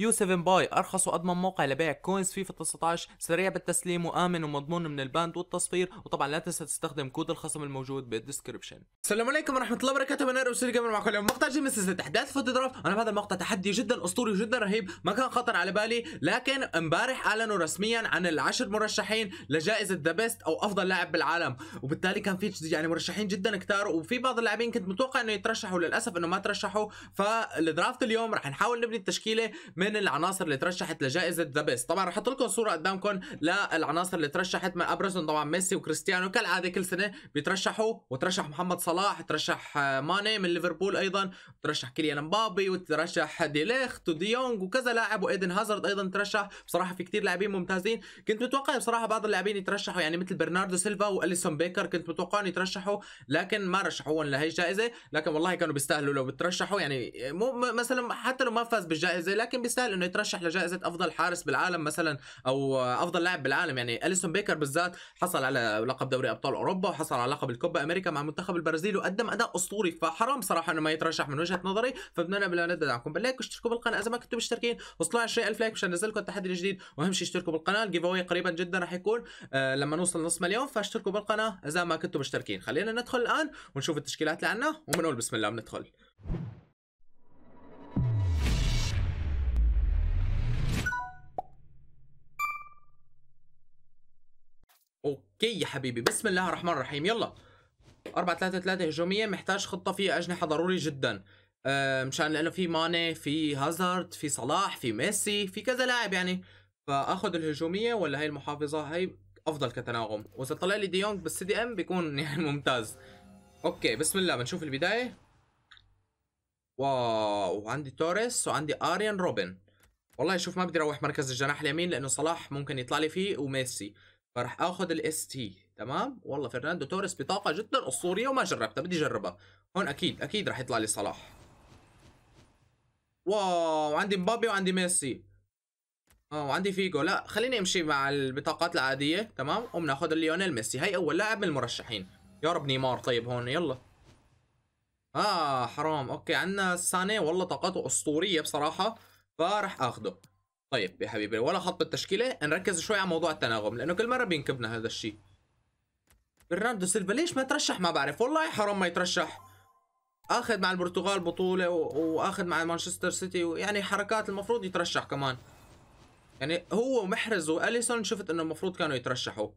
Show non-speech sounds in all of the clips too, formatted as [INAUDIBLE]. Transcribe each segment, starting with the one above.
يو 7 باي ارخص واضمن موقع لبيع كوينز فيفا 19 سريع بالتسليم وامن ومضمون من الباند والتصفير وطبعا لا تنسى تستخدم كود الخصم الموجود بالديسكربشن السلام عليكم ورحمه الله وبركاته انا رسول جمال معكم اليوم مقطع جديد من سلسله احداث فوت دراف انا بهذا المقطع تحدي جدا اسطوري وجدا رهيب ما كان خطر على بالي لكن امبارح اعلنوا رسميا عن العشر مرشحين لجائزه ذا بيست او افضل لاعب بالعالم وبالتالي كان في يعني مرشحين جدا كثار وفي بعض اللاعبين كنت متوقع انه يترشحوا للاسف انه ما ترشحوا فالدرافت اليوم راح نحاول نبني التشكيله من من العناصر اللي ترشحت لجائزه ذا بيست طبعا رح احط لكم صوره قدامكم للعناصر اللي ترشحت من ابرزهم طبعا ميسي وكريستيانو كالعاده كل سنه بيترشحوا وترشح محمد صلاح ترشح آه، ماني من ليفربول ايضا ترشح كيليان مبابي وترشح ديليخت وديونج وكذا لاعب وايدن هازارد ايضا ترشح بصراحه في كثير لاعبين ممتازين كنت متوقع بصراحه بعض اللاعبين يترشحوا يعني مثل برناردو سيلفا واليسون بيكر كنت متوقع يترشحوا لكن ما رشحوهم لهي الجائزه لكن والله كانوا بيستاهلوا لو بترشحوا يعني مو مثلا حتى لو ما فاز بالجائزه لكن بيستاهلوا يستاهل انه يترشح لجائزه افضل حارس بالعالم مثلا او افضل لاعب بالعالم يعني اليسون بيكر بالذات حصل على لقب دوري ابطال اوروبا وحصل على لقب الكوبا امريكا مع منتخب البرازيل وقدم اداء اسطوري فحرام صراحه انه ما يترشح من وجهه نظري فبدنا بلا ندعمكم باللايك واشتركوا بالقناه اذا ما كنتوا مشتركين وصلوا 20000 لايك مشان انزل لكم التحدي الجديد واهم شيء اشتركوا بالقناه الجيف اوي قريبا جدا راح يكون آه لما نوصل نص مليون فاشتركوا بالقناه اذا ما كنتوا مشتركين خلينا ندخل الان ونشوف التشكيلات اللي عندنا وبنقول بسم الله بندخل اوكي يا حبيبي بسم الله الرحمن الرحيم يلا 4 3 3 هجوميه محتاج خطه فيها اجنحه ضروري جدا أه مشان لانه في ماني في هازارد في صلاح في ميسي في كذا لاعب يعني فاخذ الهجوميه ولا هي المحافظه هي افضل كتناغم واذا طلع لي ديونج بالسي دي ام بيكون [LAUGHS] يعني ممتاز اوكي بسم الله بنشوف البدايه واو وعندي توريس وعندي اريان روبن والله شوف ما بدي اروح مركز الجناح اليمين لانه صلاح ممكن يطلع لي فيه وميسي فراح اخذ الاس تي تمام والله فرناندو توريس بطاقه جدا اسطوريه وما جربتها بدي اجربها هون اكيد اكيد راح يطلع لي صلاح واو عندي مبابي وعندي ميسي اه وعندي فيجو لا خليني امشي مع البطاقات العاديه تمام وبناخذ ليونيل ميسي هي اول لاعب من المرشحين يا رب نيمار طيب هون يلا اه حرام اوكي عندنا ساني والله طاقته اسطوريه بصراحه فراح اخذه طيب يا حبيبي ولا خط التشكيله نركز شوي على موضوع التناغم لانه كل مره بينكبنا هذا الشيء برناردو سيلفا ليش ما ترشح ما بعرف والله حرام ما يترشح اخذ مع البرتغال بطوله واخذ مع مانشستر سيتي ويعني حركات المفروض يترشح كمان يعني هو ومحرز واليسون شفت انه المفروض كانوا يترشحوا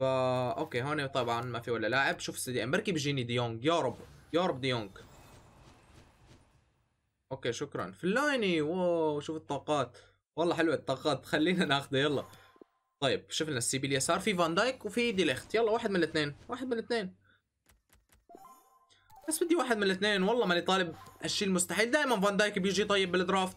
فا اوكي هون طبعا ما في ولا لاعب شوف سيدي بركي بيجيني ديونج يا رب يا رب ديونج اوكي شكرا فلايني واو شوف الطاقات والله حلوه الطاقات خلينا ناخذه يلا طيب شفنا السي بي اليسار في فان دايك وفي دي ليخت يلا واحد من الاثنين واحد من الاثنين بس بدي واحد من الاثنين والله ماني طالب هالشيء المستحيل دائما فان دايك بيجي طيب بالدرافت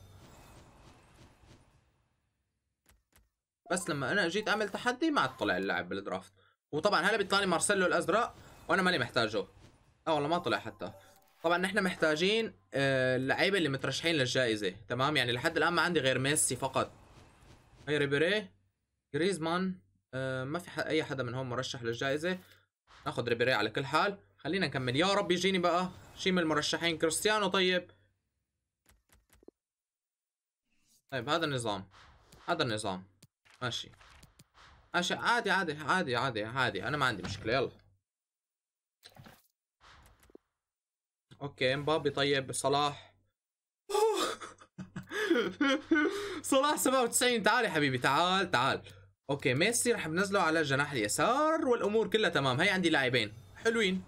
بس لما انا جيت اعمل تحدي ما عاد طلع اللاعب بالدرافت وطبعا هلا بيطلع لي مارسيلو الازرق وانا ماني محتاجه اه والله ما طلع حتى طبعا نحن محتاجين آه، اللعيبه اللي مترشحين للجائزه تمام يعني لحد الان ما عندي غير ميسي فقط هي ريبيري جريزمان آه، ما في حد اي حدا منهم مرشح للجائزه ناخذ ريبيري على كل حال خلينا نكمل يا رب يجيني بقى شي من المرشحين كريستيانو طيب طيب هذا النظام هذا النظام ماشي ماشي عادي عادي عادي عادي عادي انا ما عندي مشكله يلا اوكي مبابي طيب صلاح [LAUGHS] صلاح 97 تعال يا حبيبي تعال تعال اوكي ميسي رح بنزله على الجناح اليسار والامور كلها تمام هي عندي لاعبين حلوين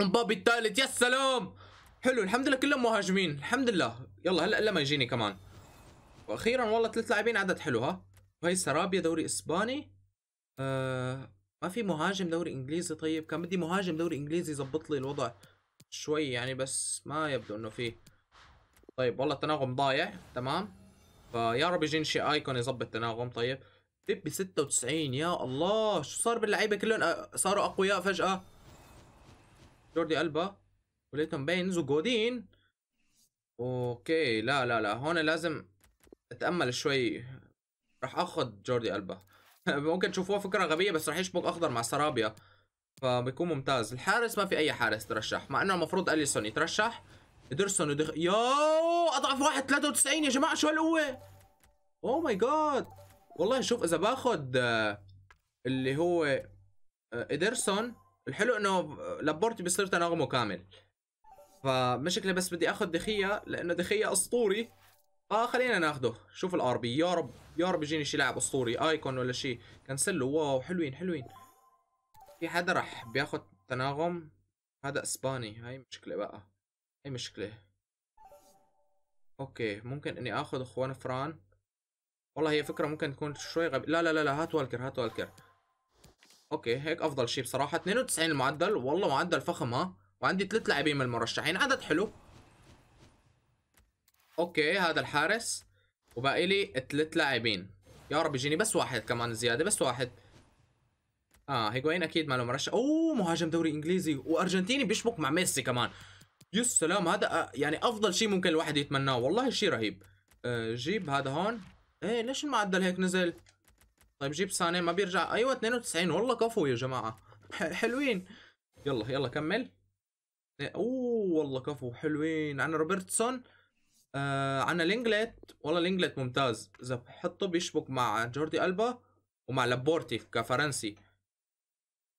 مبابي الثالث يا سلام حلو الحمد لله كلهم مهاجمين الحمد لله يلا هلا لما يجيني كمان واخيرا والله ثلاث لاعبين عدد حلو ها وهي سرابيا دوري اسباني آه ما في مهاجم دوري انجليزي طيب كان بدي مهاجم دوري انجليزي يظبط لي الوضع شوي يعني بس ما يبدو انه فيه طيب والله التناغم ضايع تمام فيا رب يجيني شيء ايكون يظبط التناغم طيب دب 96 يا الله شو صار باللعيبه كلهم آه، صاروا اقوياء فجاه جوردي البا وليتون بينز وجودين اوكي لا لا لا هون لازم اتامل شوي راح اخذ جوردي البا [LAUGHS] ممكن تشوفوها فكره غبيه بس راح يشبك اخضر مع سرابيا فبيكون ممتاز الحارس ما في اي حارس ترشح مع انه المفروض اليسون يترشح ادرسون ودخ... يوو اضعف واحد 93 يا جماعه شو هالقوه او ماي جاد والله شوف اذا باخذ آه، اللي هو آه، ادرسون الحلو انه آه، لابورتي بيصير تناغمه كامل فمشكله بس بدي اخذ دخيه لانه دخيه اسطوري اه خلينا ناخده شوف الار بي يا رب يا رب يجيني شي لاعب اسطوري ايكون ولا شي كنسلو واو حلوين حلوين في حدا راح بياخد تناغم هذا اسباني هاي مشكلة بقى هاي مشكلة اوكي ممكن اني اخذ اخوان فران والله هي فكرة ممكن تكون شوي غبي لا لا لا لا هات والكر هات والكر اوكي هيك افضل شيء بصراحة 92 المعدل والله معدل فخم ها وعندي ثلاث لاعبين من المرشحين عدد حلو اوكي هذا الحارس وباقي لي ثلاث لاعبين يا رب يجيني بس واحد كمان زيادة بس واحد اه هيجوين اكيد ما له مرشح اوه مهاجم دوري انجليزي وارجنتيني بيشبك مع ميسي كمان يا سلام هذا آه، يعني افضل شيء ممكن الواحد يتمناه والله شيء رهيب آه جيب هذا هون ايه ليش المعدل هيك نزل طيب جيب ساني ما بيرجع ايوه 92 والله كفو يا جماعه حلوين يلا يلا كمل إيه، اوه والله كفو حلوين عنا روبرتسون آه عنا لينجلت والله لينجلت ممتاز اذا بحطه بيشبك مع جوردي البا ومع لابورتي كفرنسي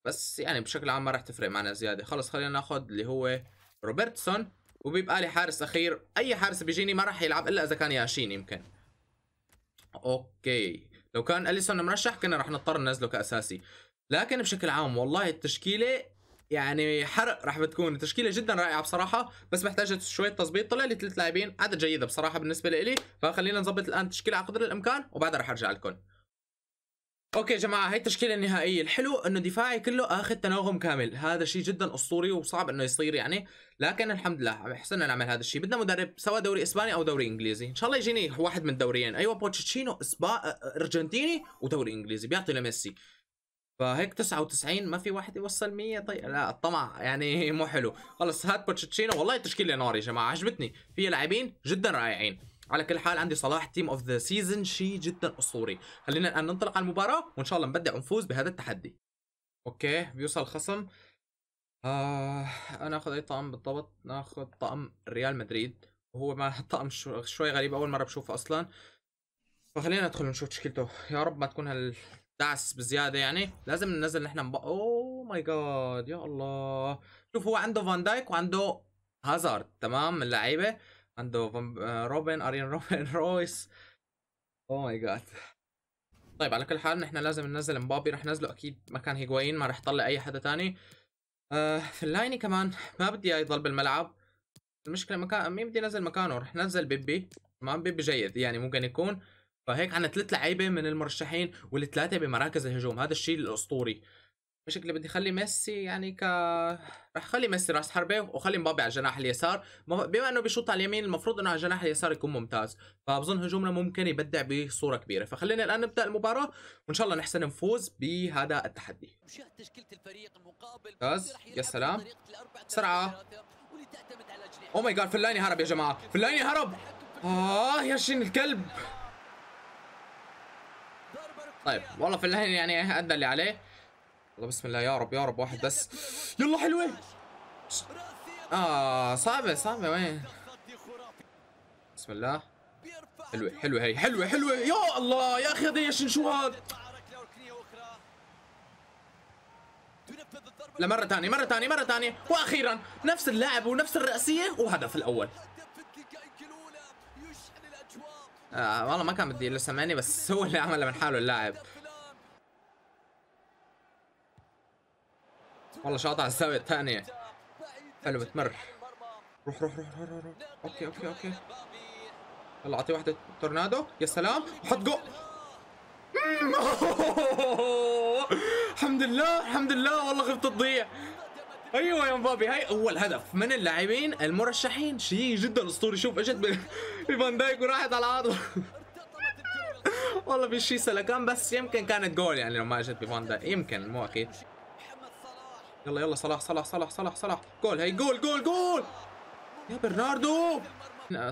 بس يعني بشكل عام ما راح تفرق معنا زياده خلص خلينا ناخذ اللي هو روبرتسون وبيبقى لي حارس اخير اي حارس بيجيني ما راح يلعب الا اذا كان ياشين يمكن اوكي لو كان اليسون مرشح كنا راح نضطر ننزله كاساسي لكن بشكل عام والله التشكيله يعني حرق راح بتكون تشكيله جدا رائعه بصراحه بس محتاجه شويه تظبيط طلع لي ثلاث لاعبين عدد جيده بصراحه بالنسبه لي فخلينا نظبط الان التشكيله على قدر الامكان وبعدها راح ارجع لكم اوكي يا جماعه هي التشكيله النهائيه الحلو انه دفاعي كله اخذ تناغم كامل هذا شيء جدا اسطوري وصعب انه يصير يعني لكن الحمد لله عم حسنا نعمل هذا الشيء بدنا مدرب سواء دوري اسباني او دوري انجليزي ان شاء الله يجيني واحد من الدوريين ايوه بوتشيتشينو اسبا ارجنتيني ودوري انجليزي بيعطي لميسي فهيك 99 ما في واحد يوصل 100 طيب لا الطمع يعني مو حلو خلص هات بوتشيتشينو والله التشكيله نار يا جماعه عجبتني فيها لاعبين جدا رائعين على كل حال عندي صلاح تيم اوف ذا سيزون شيء جدا اسطوري خلينا الان ننطلق على المباراه وان شاء الله نبدع ونفوز بهذا التحدي اوكي بيوصل خصم آه انا اخذ اي طقم بالضبط ناخذ طقم ريال مدريد وهو ما [LAUGHS] طقم شوي غريب اول مره بشوفه اصلا فخلينا ندخل نشوف تشكيلته يا رب ما تكون هالدعس بزياده يعني لازم ننزل نحن مب... اوه ماي جاد يا الله شوف هو عنده فان دايك وعنده هازارد تمام اللعيبه عنده آه، روبن اريان روبن [LAUGHS] رويس او ماي جاد طيب على كل حال نحن لازم ننزل مبابي رح ننزله اكيد مكان هيجوين ما رح طلع اي حدا تاني آه في اللايني كمان ما بدي اياه يضل بالملعب المشكله مكان مين بدي انزل مكانه رح ننزل بيبي تمام بيبي جيد يعني ممكن يكون فهيك عندنا ثلاث لعيبه من المرشحين والثلاثه بمراكز الهجوم هذا الشيء الاسطوري بشكل بدي اخلي ميسي يعني ك رح اخلي ميسي راس حربه وخلي مبابي على الجناح اليسار بما انه بيشوط على اليمين المفروض انه على الجناح اليسار يكون ممتاز فبظن هجومنا ممكن يبدع بصوره كبيره فخلينا الان نبدا المباراه وان شاء الله نحسن نفوز بهذا التحدي ممتاز يا سلام بسرعه او ماي جاد فلاني هرب يا جماعه فلاني هرب اه يا شين الكلب طيب والله فلاني يعني ادى اللي عليه الله بسم الله يا رب يا رب واحد بس يلا حلوه اه صعبه صعبه وين بسم الله حلوه حلوه هي حلوه حلوه يا الله يا اخي هذا شو هذا لمرة ثانية مرة ثانية مرة ثانية واخيرا نفس اللاعب ونفس الرأسية وهدف الاول آه والله ما كان بدي الا سمعني بس هو اللي عمله من حاله اللاعب والله شاطع على الزاوية الثانية حلو بتمر روح روح روح روح روح اوكي اوكي اوكي يلا اعطيه واحدة تورنادو يا سلام وحط جو [LAUGHS] الحمد لله الحمد لله والله خفت تضيع ايوه يا مبابي هاي اول هدف من اللاعبين المرشحين شيء جدا اسطوري شوف اجت بفان دايك وراحت على عرضه [LAUGHS] والله في شيء سلكان بس يمكن كانت جول يعني لو ما اجت بفان دايك يمكن مو اكيد يلا يلا صلاح صلاح صلاح صلاح صلاح جول هي جول جول جول يا برناردو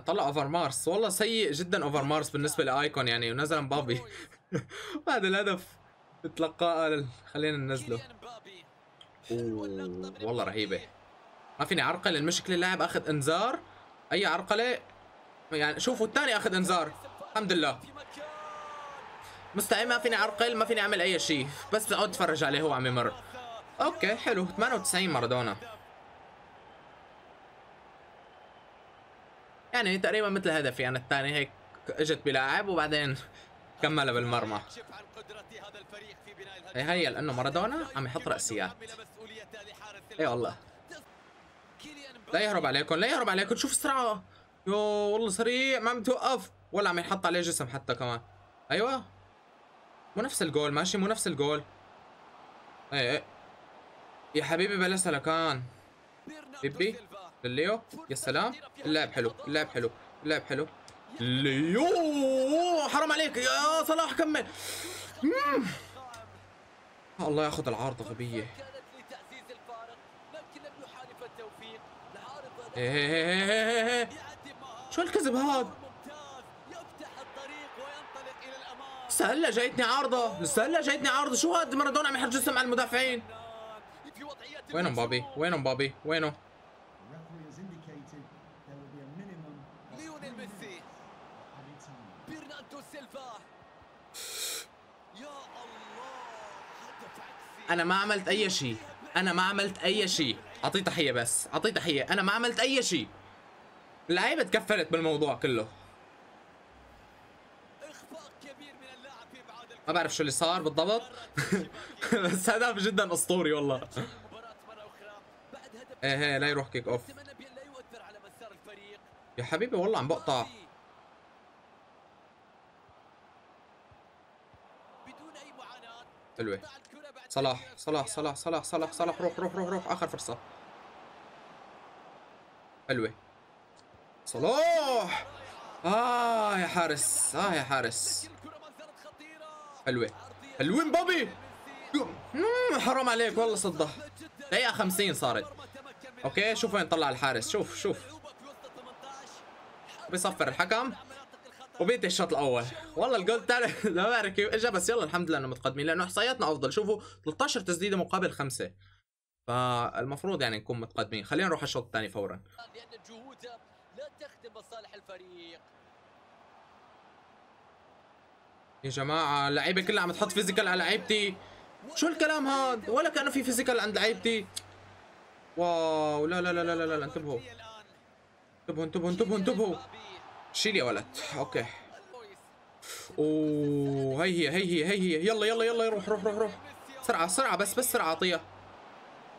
طلع اوفر مارس والله سيء جدا اوفر مارس بالنسبه لايكون يعني ونزل مبابي بعد [LAUGHS] الهدف تلقاه خلينا ننزله والله رهيبه ما فيني عرقل المشكله اللاعب اخذ انذار اي عرقله يعني شوفوا الثاني اخذ انذار الحمد لله مستحيل ما فيني عرقل ما فيني اعمل اي شيء بس اقعد اتفرج عليه هو عم يمر اوكي حلو 98 مارادونا يعني تقريبا مثل هدفي انا يعني الثاني هيك اجت بلاعب وبعدين كملها بالمرمى هي لانه مارادونا عم يحط راسيات اي والله لا يهرب عليكم لا يهرب عليكم شوف سرعه يو والله سريع ما عم توقف ولا عم ينحط عليه جسم حتى كمان ايوه مو نفس الجول ماشي مو نفس الجول ايه ايه يا حبيبي بلا سلكان بيبي لليو يا سلام اللاعب حلو اللاعب حلو اللاعب حلو ليو حرام عليك يا صلاح كمل الله ياخذ العارضه غبيه إيه، إيه، إيه،, ايه ايه ايه ايه شو الكذب هذا لسه هلا جايتني عارضه لسه هلا جايتني عارضه شو هاد مارادونا عم يحرج جسم على المدافعين Bueno, Bobby. Bueno, Bobby. وينه انا ما عملت اي شيء انا ما عملت اي شيء اعطيه تحيه بس اعطيه تحيه انا ما عملت اي شيء اللعيبه تكفلت بالموضوع كله ما بعرف شو اللي صار بالضبط [LAUGHS] بس هدف جدا اسطوري والله ايه لا يروح كيك اوف يا حبيبي والله عم بقطع حلوه صلاح صلاح صلاح صلاح صلاح صلاح روح روح روح روح اخر فرصه حلوه صلاح اه يا حارس اه يا حارس حلوه حلوين بابي حرام عليك والله صدها دقيقه 50 صارت اوكي شوف وين طلع الحارس شوف شوف بيصفر الحكم وبيدي الشوط الاول والله الجول الثاني ما [LAUGHS] بعرف كيف اجى بس يلا الحمد لله انه متقدمين لانه احصائياتنا افضل شوفوا 13 تسديده مقابل خمسه فالمفروض يعني نكون متقدمين خلينا نروح على الشوط الثاني فورا لان لا تخدم الفريق يا جماعه اللعيبه كلها عم تحط فيزيكال على لعيبتي شو الكلام هذا ولا كانه في فيزيكال عند لعيبتي واو لا لا لا لا لا, لا. انتبهوا انتبهوا انتبهوا انتبهوا انتبهوا شيل يا ولد اوكي اوه هي هي هي هي هي يلا يلا يلا روح روح روح روح سرعه سرعه بس بس سرعه اعطيها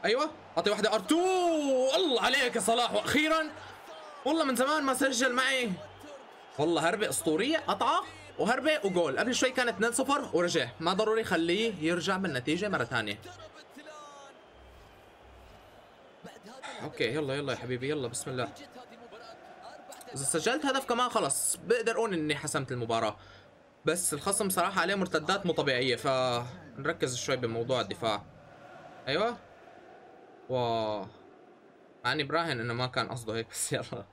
ايوه اعطي واحده ار2 الله عليك يا صلاح واخيرا والله من زمان ما سجل معي والله هربه اسطوريه قطعه وهربه وجول قبل شوي كانت 2-0 ورجع ما ضروري خليه يرجع بالنتيجه مره ثانيه اوكي يلا يلا يا حبيبي يلا بسم الله اذا سجلت هدف كمان خلص بقدر اقول اني حسمت المباراه بس الخصم صراحه عليه مرتدات مو طبيعيه فنركز شوي بموضوع الدفاع ايوه واو يعني براهن انه ما كان قصده هيك بس يلا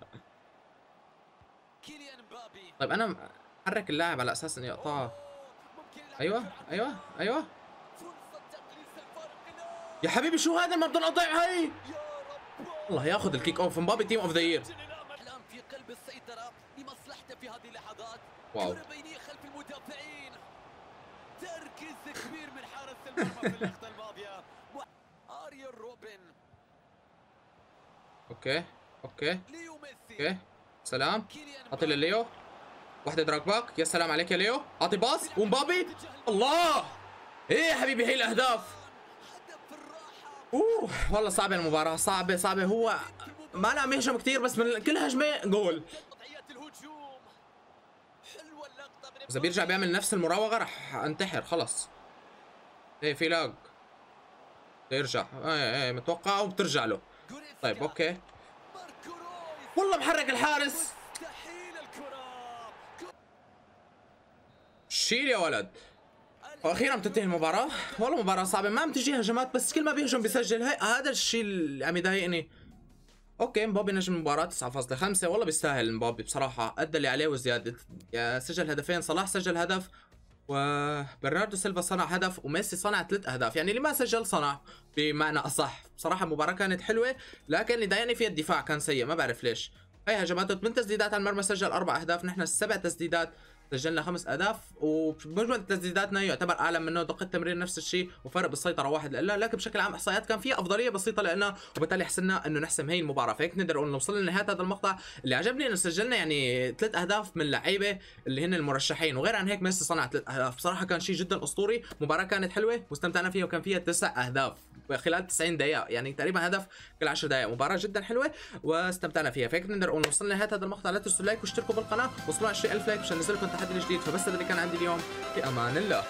طيب انا حرك اللاعب على اساس اني اقطعه ايوه ايوه ايوه يا حبيبي شو هذا المبدأ القطيع هي الله ياخذ الكيك اوف مبابي تيم اوف ذا يير الان في قلب السيطره لمصلحته في هذه اللحظات واو خلف المدافعين تركيز كبير من حارس المرمى في اللقطه الماضيه اريان روبن اوكي اوكي اوكي سلام اعطي لليو واحده دراج باك يا سلام عليك يا ليو اعطي باص ومبابي الله ايه يا حبيبي هي الاهداف اوه والله صعبه المباراه صعبه صعبه هو ما عم يهجم كثير بس من كل هجمه جول اذا بيرجع بيعمل نفس المراوغه رح انتحر خلص ايه في لاج بيرجع ايه ايه متوقعه وبترجع له طيب اوكي والله محرك الحارس شيل يا ولد واخيرا بتنتهي المباراه والله مباراه صعبه ما عم تجي هجمات بس كل ما بيهجم بيسجل هي هذا الشيء اللي عم يضايقني اوكي مبابي نجم المباراه 9.5 والله بيستاهل مبابي بصراحه ادى اللي عليه وزياده سجل هدفين صلاح سجل هدف وبرناردو سيلفا صنع هدف وميسي صنع ثلاث اهداف يعني اللي ما سجل صنع بمعنى اصح بصراحه المباراه كانت حلوه لكن اللي ضايقني فيها الدفاع كان سيء ما بعرف ليش هي هجماته 8 تسديدات على المرمى سجل اربع اهداف نحن سبع تسديدات سجلنا خمس اهداف وبمجمل تسديداتنا يعتبر اعلى منه دقه التمرير نفس الشيء وفرق بالسيطره واحد لنا لكن بشكل عام احصائيات كان فيها افضليه بسيطه لنا وبالتالي حسنا انه نحسم هي المباراه فهيك نقدر نقول وصلنا لنهايه هذا المقطع اللي عجبني انه سجلنا يعني ثلاث اهداف من لعيبه اللي هن المرشحين وغير عن هيك ميسي صنع ثلاث اهداف بصراحه كان شيء جدا اسطوري مباراه كانت حلوه واستمتعنا فيها وكان فيها تسع اهداف خلال 90 دقيقه يعني تقريبا هدف كل 10 دقائق مباراه جدا حلوه واستمتعنا فيها فهيك نقدر نقول وصلنا لنهايه هذا المقطع لا تنسوا اللايك واشتركوا بالقناه وصلوا 20000 لايك عشان نزلكم تحدي جديد فبس اللي كان عندي اليوم في امان الله